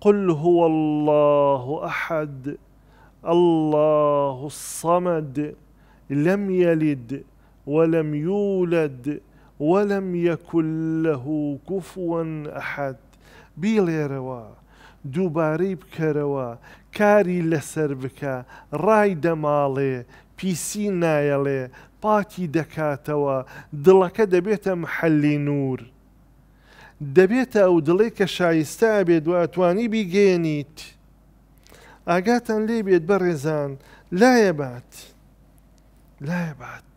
قل هو الله احد الله الصمد لم يلد ولم يولد ولم يكن له كفوا احد بیڵێرەوە دووبارەی دوباريب کاری كاري بکە راي دمالي بيسي نايلي باتي دكاتوا دڵەکە دەبێتە محلي نور. دەبێتە ئەو دڵی کە شایستا بێت دواتوانی بیگەێنیت. ئاگاتان لێ بێت بە ڕێزان لایە بات لایە بات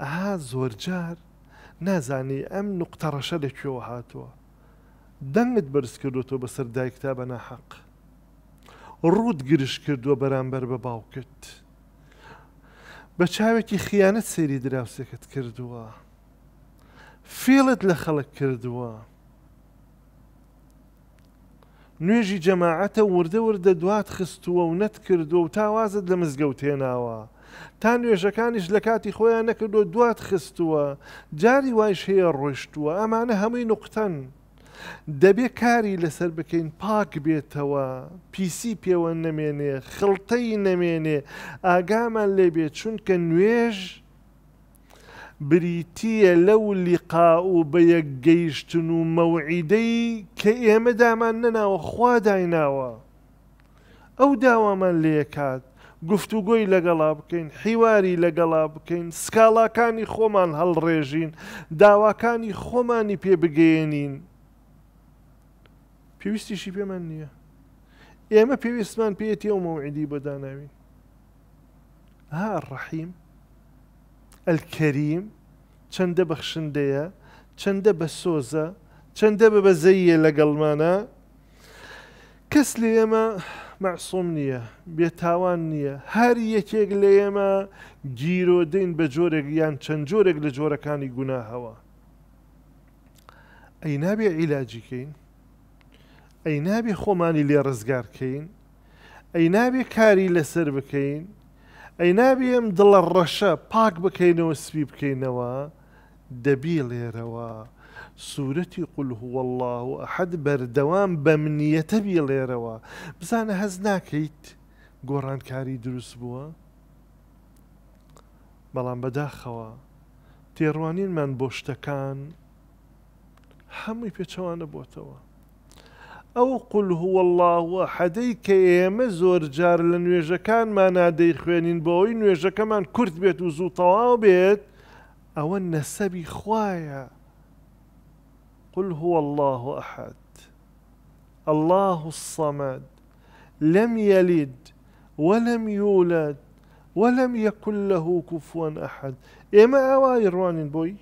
ئاها زۆرجار نازانی ئەم نقطەڕەشە لەکوێوە هاتووە. دەنگت بەرز کردوەوە بەسەر دایکتا بە نەحەق. ڕوود گرش کردووە بەرامبەر بە باوکت. بە چاوێکی خیانەت سێری دراوسەکەت کردووە. فێڵت لە خەڵک کردووە. نوێژی جەماعەتە وردە وردە دوات خستووە و نەت کردو و تاوازت لە مزگەوت تێناوە. تا نوێژەکانیش لە کاتی خۆیان نەکردو دوات خستووە، جاری وایش هەیە ڕۆشتووە ئەمانە هەمووی نقطەن. دەبێ کاری لەسەر بکەین پاک بێتەوە پیسی پێوە نەمێنێ خڵتەی نەمێنێ ئاگامان لێبێت چونکە نوێژ بریتیە لەو لیقا و بە یەک گەیشتن و مەوعیدەی کە ئێمە دامان نەناوە خوا دایناوە ئەو داوامان لێکات گفتوگۆی لەگەڵا بکەین حیواری لەگەڵا بکەین سکاڵاکانی خۆمان هەڵڕێژین داواکانی خۆمانی پێبگەێنین پێویستیشی پێمان نییە ئێمە پێویستمان پێێتی ئەو مەوعیدی بەداناوین ها ڕەحیم ئەلکەریم چەندە بەخشندەیە چەندە بە سۆزە چەندە بە بەزەیە لەگەڵمانە کەس لە ئێمە مەعسوم نییە بێتاوان نییە هەر یەکێک لە ئێمە گیرۆدەین بە جۆرێک یان چەند جۆرێک لە جۆرەکانی گوناهەوە ئەی نابێ عیلاجیکەین ئەی نابێ خۆمانی لێ ڕزگارکەین ئەی نابێ کاری لەسەر بکەین ئەی نابیم دڵە ڕەشە پاک بکەینەوە سپی بکەینەوە دەبی لێرەوە سوورەتی قلهوە الله و ئەحد بەردەوام بە منیەتە بی لێرەوە بزانە هەز ناکەیت گۆڕانکاری دروست بووە بەڵام بەداخەوە تێڕوانینمان بۆ شتەکان هەمووی پێچەوانە بۆتەوە او قل هو الله حەدەی کە ئێمە زۆر جار لە نوێژەکانمان نادەی خوێنین بۆەوەی نوێژەکەمان کورت بێت و زوو تەواو بێت ئەوە نەسەبی خوايا قل هو الله أحد الله الصمد لم يلد ولم يولد ولم يكن له كفوا أحد إما أوائر روانين بوي